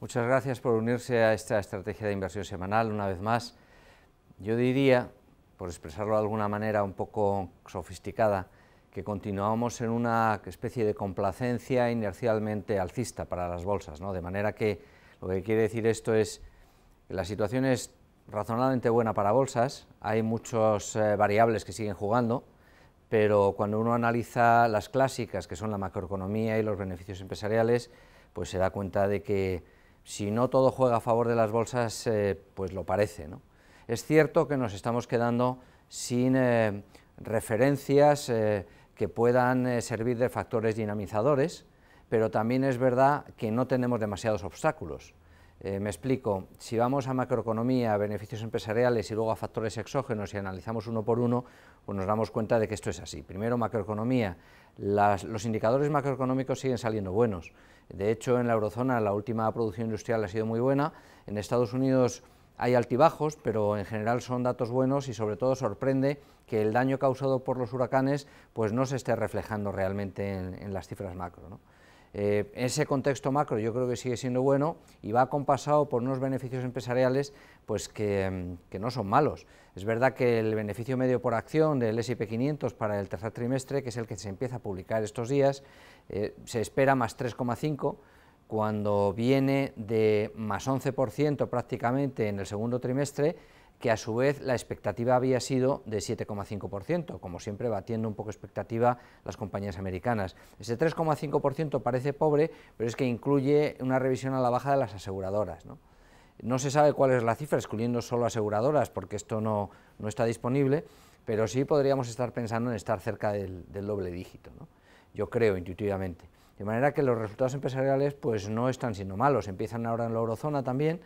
Muchas gracias por unirse a esta estrategia de inversión semanal una vez más. Yo diría, por expresarlo de alguna manera un poco sofisticada, que continuamos en una especie de complacencia inercialmente alcista para las bolsas, ¿no? De manera que lo que quiere decir esto es que la situación es razonablemente buena para bolsas, hay muchas eh, variables que siguen jugando, pero cuando uno analiza las clásicas, que son la macroeconomía y los beneficios empresariales, pues se da cuenta de que si no todo juega a favor de las bolsas, eh, pues lo parece. Es cierto que nos estamos quedando sin eh, referencias eh, que puedan servir de factores dinamizadores, pero también es verdad que no tenemos demasiados obstáculos. Eh, me explico, si vamos a macroeconomía, a beneficios empresariales y luego a factores exógenos y analizamos uno por uno, pues nos damos cuenta de que esto es así. Primero, macroeconomía. los indicadores macroeconómicos siguen saliendo buenos. De hecho, en la eurozona la última producción industrial ha sido muy buena. En Estados Unidos hay altibajos, pero en general son datos buenos y sobre todo sorprende que el daño causado por los huracanes pues no se esté reflejando realmente en, las cifras macro. Eh, ese contexto macro yo creo que sigue siendo bueno y va acompasado por unos beneficios empresariales pues que, mm, no son malos. Es verdad que el beneficio medio por acción del S&P 500 para el tercer trimestre, que es el que se empieza a publicar estos días, eh, se espera más 3,5 cuando viene de más 11% prácticamente en el segundo trimestre, que a su vez la expectativa había sido de 7,5%, como siempre batiendo un poco expectativa las compañías americanas. Ese 3,5% parece pobre, pero es que incluye una revisión a la baja de las aseguradoras. ¿no? se sabe cuál es la cifra, excluyendo solo aseguradoras, porque esto no, está disponible, pero sí podríamos estar pensando en estar cerca del, doble dígito, yo creo intuitivamente. De manera que los resultados empresariales pues, no están siendo malos, empiezan ahora en la eurozona también,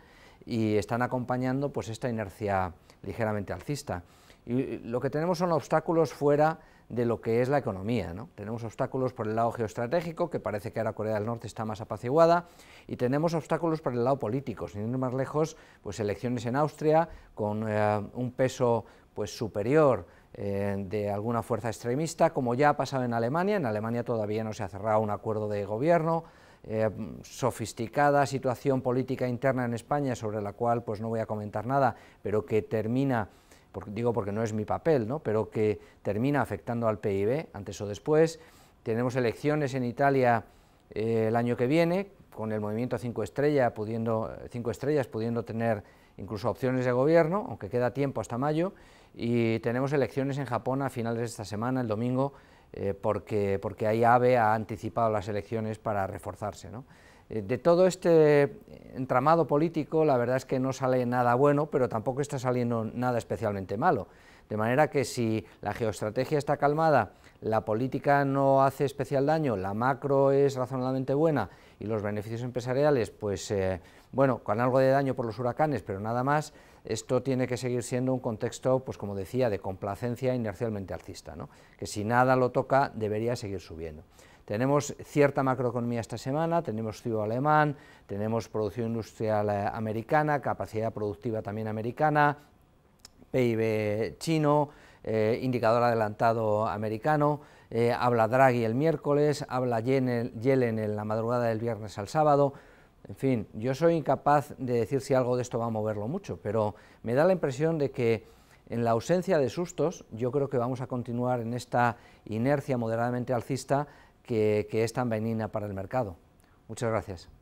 y están acompañando pues esta inercia ligeramente alcista. Y lo que tenemos son obstáculos fuera de lo que es la economía. ¿no? Tenemos obstáculos por el lado geoestratégico, que parece que ahora Corea del Norte está más apaciguada, y tenemos obstáculos por el lado político, sin ir más lejos, pues elecciones en Austria, con eh, un peso pues, superior eh, de alguna fuerza extremista, como ya ha pasado en Alemania, en Alemania todavía no se ha cerrado un acuerdo de gobierno, eh, sofisticada situación política interna en España, sobre la cual pues no voy a comentar nada, pero que termina, digo porque no es mi papel, ¿no? pero que termina afectando al PIB antes o después. Tenemos elecciones en Italia eh, el año que viene, con el movimiento 5 pudiendo, cinco estrellas pudiendo tener incluso opciones de gobierno, aunque queda tiempo hasta mayo, y tenemos elecciones en Japón a finales de esta semana, el domingo, eh, porque, porque ahí AVE ha anticipado las elecciones para reforzarse. ¿no? Eh, de todo este entramado político, la verdad es que no sale nada bueno, pero tampoco está saliendo nada especialmente malo. De manera que si la geoestrategia está calmada, la política no hace especial daño, la macro es razonablemente buena y los beneficios empresariales, pues eh, bueno, con algo de daño por los huracanes, pero nada más, esto tiene que seguir siendo un contexto, pues como decía, de complacencia inercialmente alcista, ¿no? que si nada lo toca debería seguir subiendo. Tenemos cierta macroeconomía esta semana, tenemos CIO alemán, tenemos producción industrial eh, americana, capacidad productiva también americana, PIB chino, eh, indicador adelantado americano, eh, habla Draghi el miércoles, habla Yellen en la madrugada del viernes al sábado, en fin, yo soy incapaz de decir si algo de esto va a moverlo mucho, pero me da la impresión de que en la ausencia de sustos, yo creo que vamos a continuar en esta inercia moderadamente alcista que, es tan benigna para el mercado. Muchas gracias.